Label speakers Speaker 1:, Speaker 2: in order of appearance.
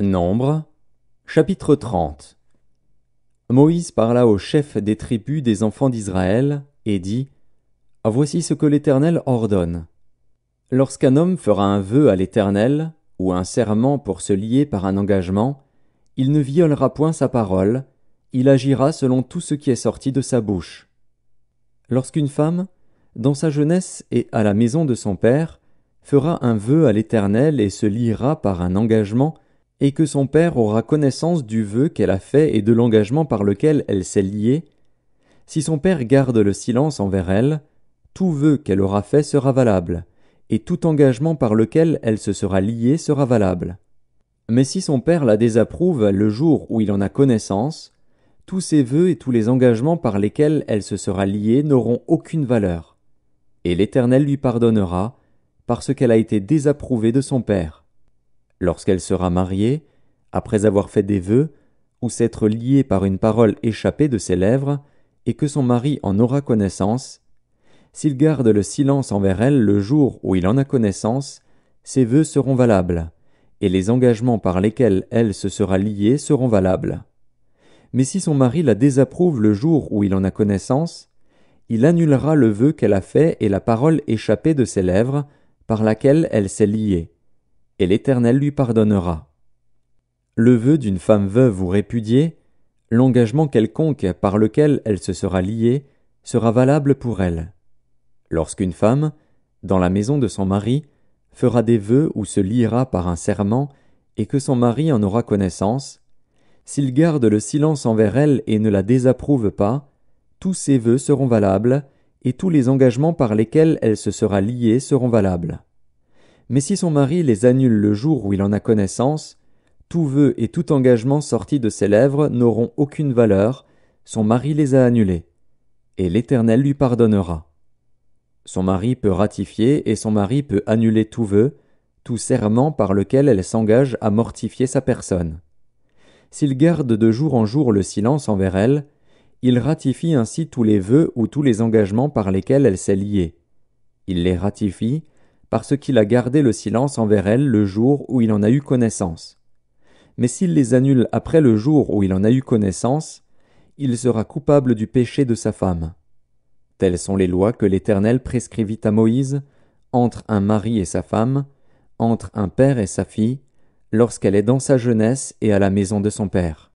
Speaker 1: Nombre chapitre 30 Moïse parla au chef des tribus des enfants d'Israël, et dit Voici ce que l'Éternel ordonne. Lorsqu'un homme fera un vœu à l'Éternel, ou un serment pour se lier par un engagement, il ne violera point sa parole, il agira selon tout ce qui est sorti de sa bouche. Lorsqu'une femme, dans sa jeunesse et à la maison de son père, fera un vœu à l'Éternel et se liera par un engagement, et que son père aura connaissance du vœu qu'elle a fait et de l'engagement par lequel elle s'est liée, si son père garde le silence envers elle, tout vœu qu'elle aura fait sera valable, et tout engagement par lequel elle se sera liée sera valable. Mais si son père la désapprouve le jour où il en a connaissance, tous ses vœux et tous les engagements par lesquels elle se sera liée n'auront aucune valeur. Et l'Éternel lui pardonnera, parce qu'elle a été désapprouvée de son père lorsqu'elle sera mariée, après avoir fait des vœux, ou s'être liée par une parole échappée de ses lèvres, et que son mari en aura connaissance, s'il garde le silence envers elle le jour où il en a connaissance, ses vœux seront valables, et les engagements par lesquels elle se sera liée seront valables. Mais si son mari la désapprouve le jour où il en a connaissance, il annulera le vœu qu'elle a fait et la parole échappée de ses lèvres, par laquelle elle s'est liée et l'Éternel lui pardonnera. Le vœu d'une femme veuve ou répudiée, l'engagement quelconque par lequel elle se sera liée, sera valable pour elle. Lorsqu'une femme, dans la maison de son mari, fera des vœux ou se liera par un serment, et que son mari en aura connaissance, s'il garde le silence envers elle et ne la désapprouve pas, tous ses vœux seront valables, et tous les engagements par lesquels elle se sera liée seront valables mais si son mari les annule le jour où il en a connaissance, tout vœu et tout engagement sorti de ses lèvres n'auront aucune valeur, son mari les a annulés, et l'Éternel lui pardonnera. Son mari peut ratifier et son mari peut annuler tout vœu, tout serment par lequel elle s'engage à mortifier sa personne. S'il garde de jour en jour le silence envers elle, il ratifie ainsi tous les vœux ou tous les engagements par lesquels elle s'est liée. Il les ratifie parce qu'il a gardé le silence envers elle le jour où il en a eu connaissance. Mais s'il les annule après le jour où il en a eu connaissance, il sera coupable du péché de sa femme. Telles sont les lois que l'Éternel prescrivit à Moïse, entre un mari et sa femme, entre un père et sa fille, lorsqu'elle est dans sa jeunesse et à la maison de son père.